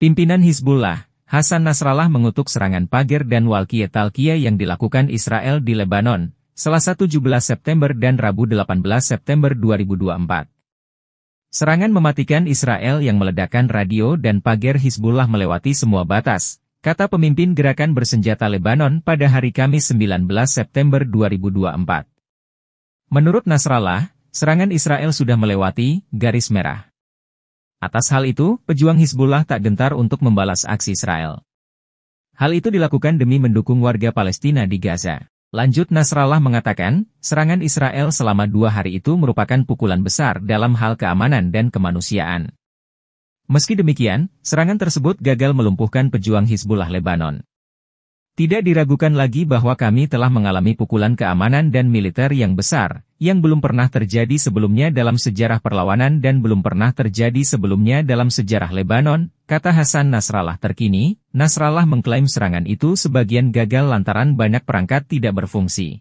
Pimpinan Hizbullah, Hasan Nasrallah mengutuk serangan pagar dan walkie talkie yang dilakukan Israel di Lebanon, Selasa 17 September dan Rabu 18 September 2024. Serangan mematikan Israel yang meledakkan radio dan pagar Hizbullah melewati semua batas, kata pemimpin gerakan bersenjata Lebanon pada hari Kamis 19 September 2024. Menurut Nasrallah, serangan Israel sudah melewati garis merah. Atas hal itu, pejuang Hizbullah tak gentar untuk membalas aksi Israel. Hal itu dilakukan demi mendukung warga Palestina di Gaza. Lanjut Nasrallah mengatakan, serangan Israel selama dua hari itu merupakan pukulan besar dalam hal keamanan dan kemanusiaan. Meski demikian, serangan tersebut gagal melumpuhkan pejuang Hizbullah Lebanon. Tidak diragukan lagi bahwa kami telah mengalami pukulan keamanan dan militer yang besar, yang belum pernah terjadi sebelumnya dalam sejarah perlawanan dan belum pernah terjadi sebelumnya dalam sejarah Lebanon, kata Hasan Nasrallah terkini, Nasrallah mengklaim serangan itu sebagian gagal lantaran banyak perangkat tidak berfungsi.